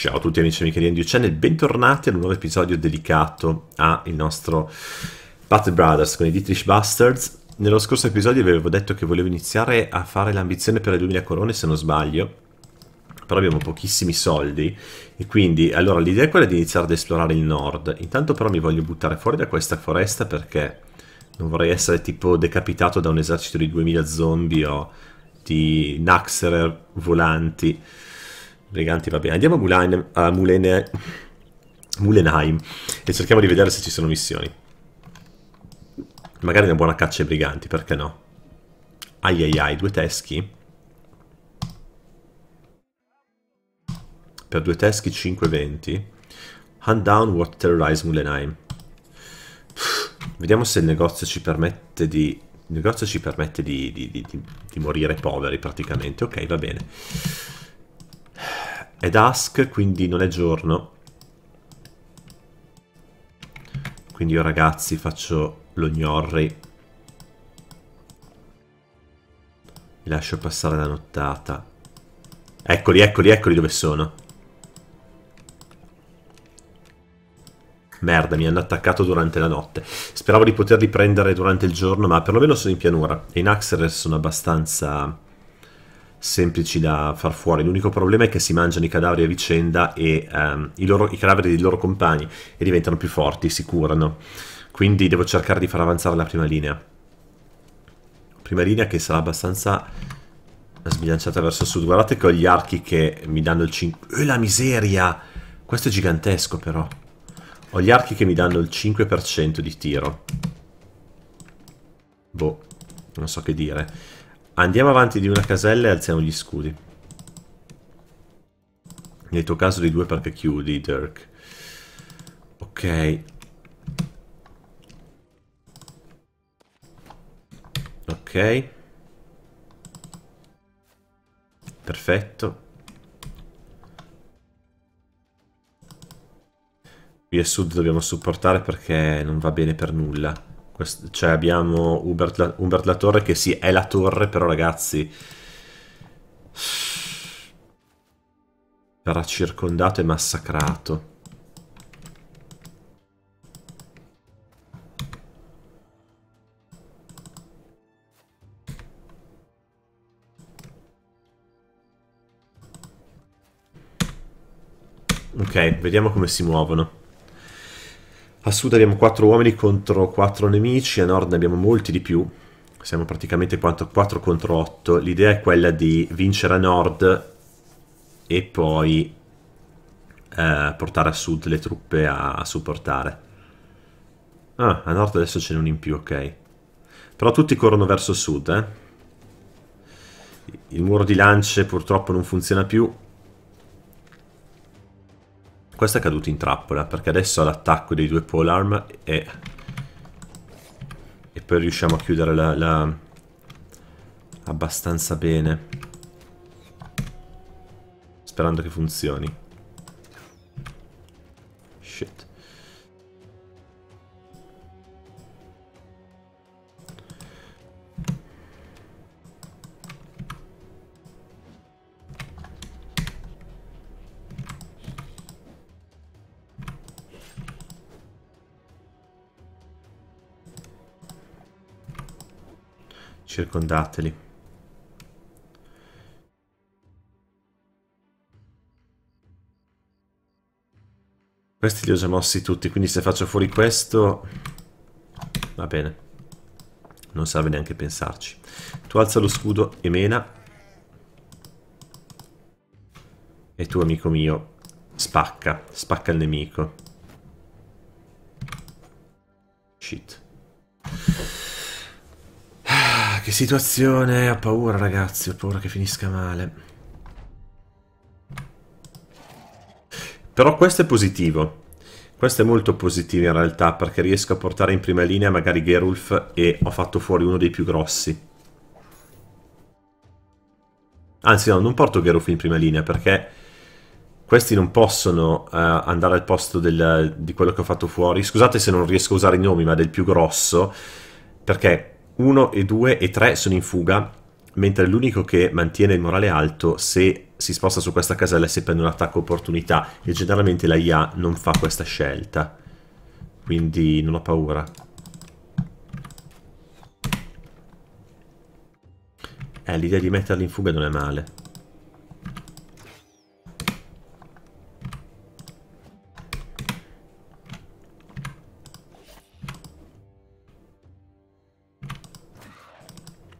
Ciao a tutti amici e amiche di Andy Channel, bentornati ad un nuovo episodio dedicato al nostro Battle Brothers con i Dietrich Bastards. Nello scorso episodio vi avevo detto che volevo iniziare a fare l'ambizione per le 2000 corone, se non sbaglio, però abbiamo pochissimi soldi e quindi allora l'idea è quella di iniziare ad esplorare il nord. Intanto però mi voglio buttare fuori da questa foresta perché non vorrei essere tipo decapitato da un esercito di 2000 zombie o di Naxerer volanti. Briganti va bene. Andiamo a, Mulan, a Mulene, Mulenheim e cerchiamo di vedere se ci sono missioni. Magari una buona caccia ai briganti, perché no? Ai ai ai, due teschi. Per due teschi 5,20. Hand down what terrorize Mulenheim. Vediamo se il negozio ci permette di... Il negozio ci permette di, di, di, di morire poveri praticamente. Ok, va bene. È dusk, quindi non è giorno. Quindi io ragazzi faccio lo gnorri. Mi lascio passare la nottata. Eccoli, eccoli, eccoli dove sono. Merda, mi hanno attaccato durante la notte. Speravo di poterli prendere durante il giorno, ma perlomeno sono in pianura. E in Axeler sono abbastanza semplici da far fuori. L'unico problema è che si mangiano i cadaveri a vicenda e um, i, loro, i, cadaveri dei loro compagni e diventano più forti, si curano. Quindi devo cercare di far avanzare la prima linea. Prima linea che sarà abbastanza eh, sbilanciata verso sud. Guardate che ho gli archi che mi danno il 5... Eh, la miseria! Questo è gigantesco però. Ho gli archi che mi danno il 5% di tiro. Boh, non so che dire. Andiamo avanti di una casella e alziamo gli scudi. Nel tuo caso di due perché chiudi, Dirk. Ok. Ok. Perfetto. Qui a sud dobbiamo supportare perché non va bene per nulla. Quest- cioè abbiamo Hubert la-, Hubert la Torre che sì, è la torre, però ragazzi... Verrà circondato e massacrato. Ok, vediamo come si muovono. A sud abbiamo 4 uomini contro 4 nemici, a nord ne abbiamo molti di più. Siamo praticamente 4 contro 8. L'idea è quella di vincere a nord e poi eh, portare a sud le truppe a, a supportare. Ah, a nord adesso ce n'è uno in più, ok. Però tutti corrono verso sud, eh. Il muro di lance purtroppo non funziona più, questo è caduto in trappola perché adesso ha l'attacco dei due polearm e... e poi riusciamo a chiudere la... la... abbastanza bene. Sperando che funzioni. circondateli. Questi li ho già mossi tutti, quindi se faccio fuori questo... Va bene. Non serve neanche pensarci. Tu alza lo scudo e mena. E tu, amico mio, spacca. Spacca il nemico. Shit. Che situazione, ho paura ragazzi, ho paura che finisca male. Però questo è positivo. Questo è molto positivo in realtà perché riesco a portare in prima linea magari Gerulf e ho fatto fuori uno dei più grossi. Anzi no, non porto Gerulf in prima linea perché questi non possono uh, andare al posto del, di quello che ho fatto fuori. Scusate se non riesco a usare i nomi ma del più grosso perché 1 e 2 e 3 sono in fuga, mentre l'unico che mantiene il morale alto se si sposta su questa casella e se prende un attacco opportunità e generalmente la IA non fa questa scelta. Quindi non ho paura. Eh, l'idea di metterli in fuga non è male.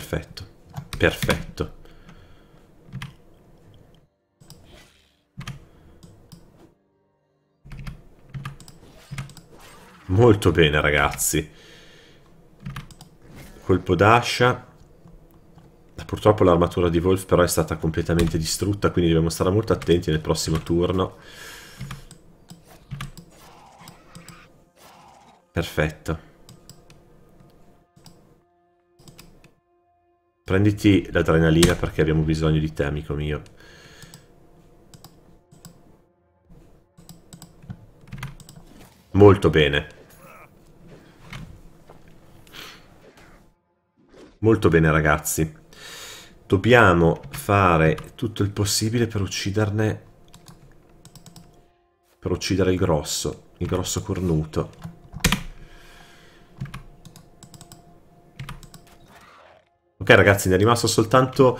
perfetto. Perfetto. Molto bene, ragazzi. Colpo d'ascia. Purtroppo l'armatura di Wolf però è stata completamente distrutta, quindi dobbiamo stare molto attenti nel prossimo turno. Perfetto. Prenditi l'adrenalina perché abbiamo bisogno di te, amico mio. Molto bene. Molto bene, ragazzi. Dobbiamo fare tutto il possibile per ucciderne... Per uccidere il grosso. Il grosso cornuto. Ok ragazzi, ne è rimasto soltanto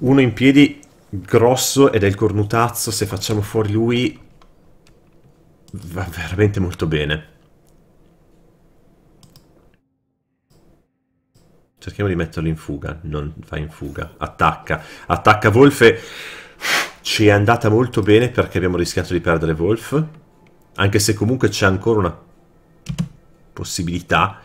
uno in piedi grosso ed è il cornutazzo, se facciamo fuori lui va veramente molto bene. Cerchiamo di metterlo in fuga, non va in fuga, attacca, attacca Wolfe, ci è andata molto bene perché abbiamo rischiato di perdere Wolf, anche se comunque c'è ancora una possibilità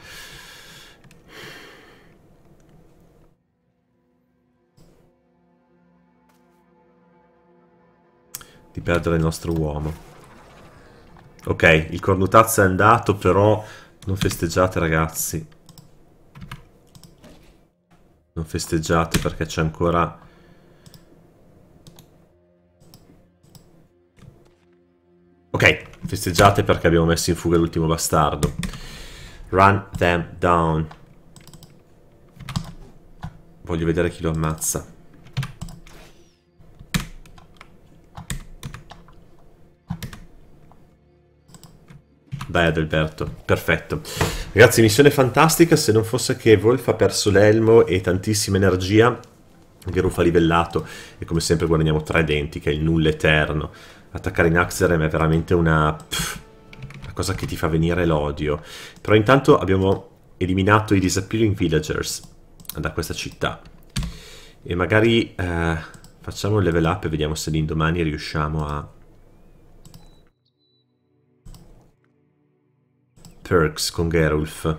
di perdere il nostro uomo. Ok, il cornutazzo è andato, però non festeggiate ragazzi. Non festeggiate perché c'è ancora... Ok, festeggiate perché abbiamo messo in fuga l'ultimo bastardo. Run them down. Voglio vedere chi lo ammazza. Dai Adalberto, perfetto. Ragazzi, missione fantastica, se non fosse che Wolf ha perso l'elmo e tantissima energia, Gerufa livellato e come sempre guadagniamo tre denti, che è il nulla eterno. Attaccare in Axerem è veramente una... Pff, una cosa che ti fa venire l'odio. Però intanto abbiamo eliminato i disappearing villagers da questa città. E magari eh, facciamo il level up e vediamo se l'indomani riusciamo a Perks con Gerulf.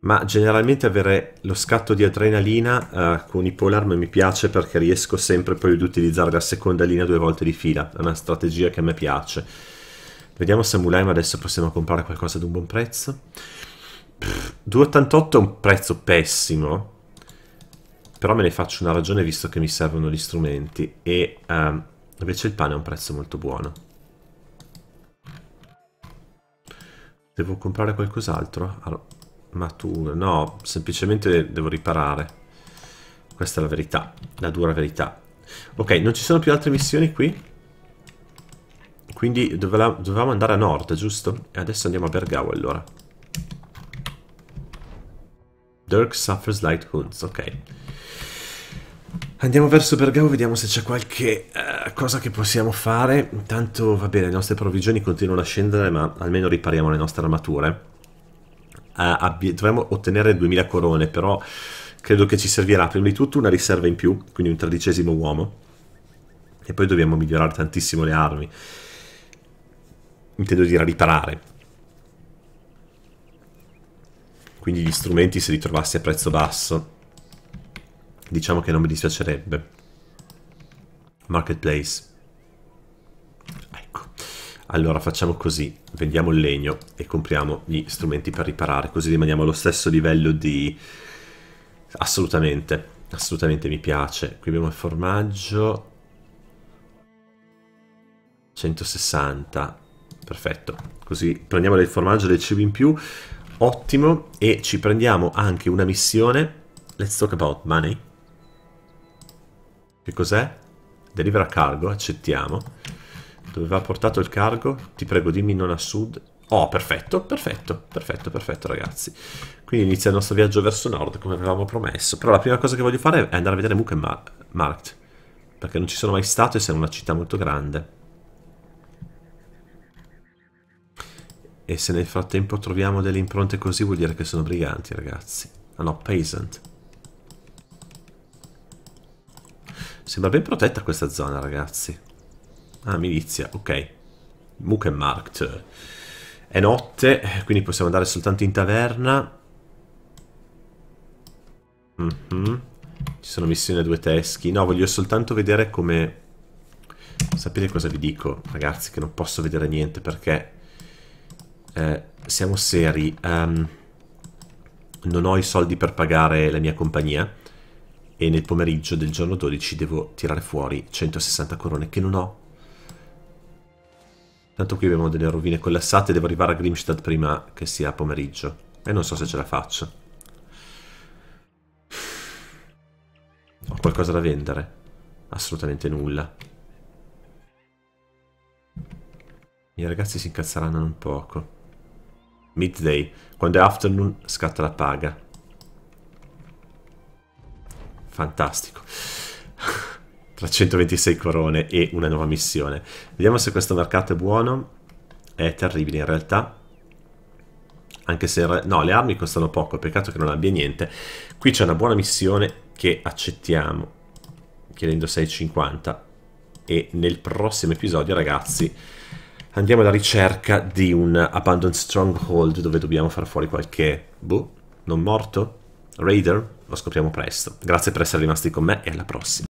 Ma generalmente avere lo scatto di adrenalina eh, con i polearm mi piace perché riesco sempre poi ad utilizzare la seconda linea due volte di fila. È una strategia che a me piace. Vediamo se Mulaim adesso possiamo comprare qualcosa ad un buon prezzo. Pff, 2,88 è un prezzo pessimo. Però me ne faccio una ragione visto che mi servono gli strumenti. E ehm, invece il pane è un prezzo molto buono. Devo comprare qualcos'altro? Armatura. No, semplicemente devo riparare. Questa è la verità, la dura verità. Ok, non ci sono più altre missioni qui. Quindi dovevamo andare a nord, giusto? E adesso andiamo a Bergau, allora. Dirk suffers light wounds, ok. Andiamo verso Bergamo, vediamo se c'è qualche uh, cosa che possiamo fare. Intanto, va bene, le nostre provvigioni continuano a scendere, ma almeno ripariamo le nostre armature. Uh, dovremmo ottenere 2000 corone, però credo che ci servirà prima di tutto una riserva in più, quindi un tredicesimo uomo. E poi dobbiamo migliorare tantissimo le armi. Intendo dire riparare. Quindi gli strumenti se li trovassi a prezzo basso diciamo che non mi dispiacerebbe. Marketplace. Ecco. Allora facciamo così, vendiamo il legno e compriamo gli strumenti per riparare, così rimaniamo allo stesso livello di... Assolutamente, assolutamente mi piace. Qui abbiamo il formaggio. 160, perfetto. Così prendiamo del formaggio, del cibo in più, ottimo. E ci prendiamo anche una missione. Let's talk about money. Che cos'è? Delivera cargo, accettiamo. Dove va portato il cargo? Ti prego, dimmi non a sud. Oh, perfetto, perfetto, perfetto, perfetto ragazzi. Quindi inizia il nostro viaggio verso nord, come avevamo promesso. Però la prima cosa che voglio fare è andare a vedere Muckenmarkt. Perché non ci sono mai stato e sei una città molto grande. E se nel frattempo troviamo delle impronte così vuol dire che sono briganti, ragazzi. Ah no, peasant. Sembra ben protetta questa zona, ragazzi. Ah, milizia, ok. Muckenmarkt. È notte, quindi possiamo andare soltanto in taverna. Mm -hmm. Ci sono missioni a due teschi. No, voglio soltanto vedere come... Sapete cosa vi dico, ragazzi, che non posso vedere niente perché... Eh, siamo seri. Um, non ho i soldi per pagare la mia compagnia e nel pomeriggio del giorno 12 devo tirare fuori 160 corone che non ho. Tanto qui abbiamo delle rovine collassate, devo arrivare a Grimstad prima che sia pomeriggio e non so se ce la faccio. Ho qualcosa da vendere? Assolutamente nulla. I miei ragazzi si incazzeranno un poco. Midday, quando è afternoon scatta la paga. Fantastico. 326 corone e una nuova missione. Vediamo se questo mercato è buono. È terribile in realtà. Anche se... No, le armi costano poco, peccato che non abbia niente. Qui c'è una buona missione che accettiamo, chiedendo 6,50. E nel prossimo episodio, ragazzi, andiamo alla ricerca di un Abandoned Stronghold dove dobbiamo far fuori qualche... Boh, non morto? Raider? Lo scopriamo presto. Grazie per essere rimasti con me e alla prossima.